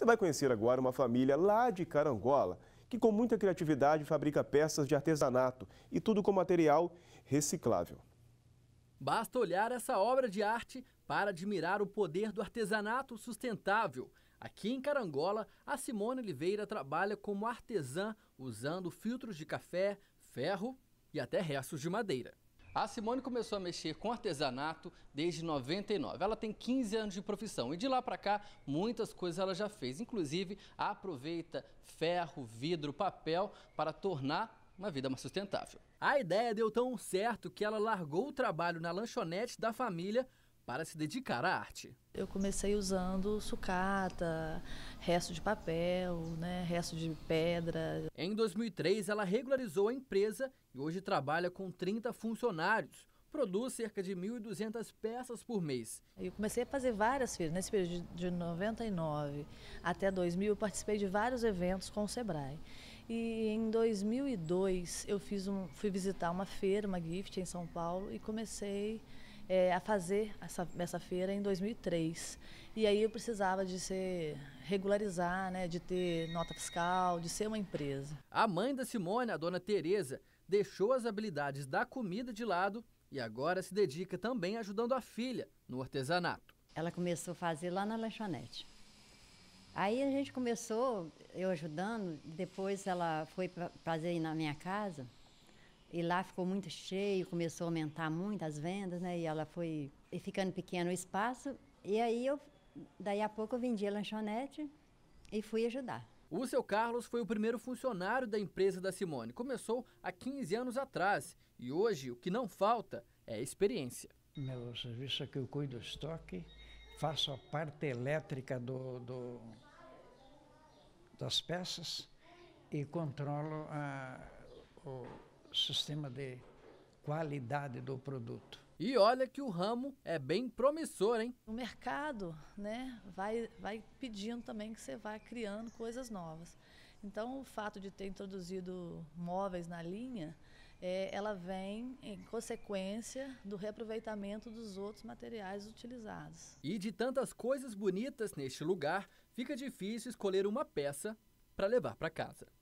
Você vai conhecer agora uma família lá de Carangola, que com muita criatividade fabrica peças de artesanato e tudo com material reciclável. Basta olhar essa obra de arte para admirar o poder do artesanato sustentável. Aqui em Carangola, a Simone Oliveira trabalha como artesã usando filtros de café, ferro e até restos de madeira. A Simone começou a mexer com artesanato desde 99. Ela tem 15 anos de profissão e de lá para cá muitas coisas ela já fez. Inclusive, aproveita ferro, vidro, papel para tornar uma vida mais sustentável. A ideia deu tão certo que ela largou o trabalho na lanchonete da família para se dedicar à arte. Eu comecei usando sucata, resto de papel, né, resto de pedra. Em 2003, ela regularizou a empresa e hoje trabalha com 30 funcionários. Produz cerca de 1.200 peças por mês. Eu comecei a fazer várias feiras. Nesse período de 99 até 2000, eu participei de vários eventos com o Sebrae. E em 2002, eu fiz um, fui visitar uma feira, uma gift em São Paulo, e comecei é, a fazer essa, essa feira em 2003. E aí eu precisava de ser regularizar, né, de ter nota fiscal, de ser uma empresa. A mãe da Simone, a dona Tereza, deixou as habilidades da comida de lado e agora se dedica também ajudando a filha no artesanato. Ela começou a fazer lá na lanchonete. Aí a gente começou, eu ajudando, depois ela foi fazer na minha casa e lá ficou muito cheio, começou a aumentar muito as vendas, né? E ela foi e ficando pequeno o espaço. E aí eu, daí a pouco eu vendi a lanchonete e fui ajudar. O seu Carlos foi o primeiro funcionário da empresa da Simone. Começou há 15 anos atrás e hoje o que não falta é experiência. Meu serviço é que eu cuido do estoque, faço a parte elétrica do, do das peças e controlo a, o sistema de qualidade do produto. E olha que o ramo é bem promissor, hein? O mercado, né, vai, vai pedindo também que você vá criando coisas novas. Então, o fato de ter introduzido móveis na linha, é, ela vem em consequência do reaproveitamento dos outros materiais utilizados. E de tantas coisas bonitas neste lugar, fica difícil escolher uma peça para levar para casa.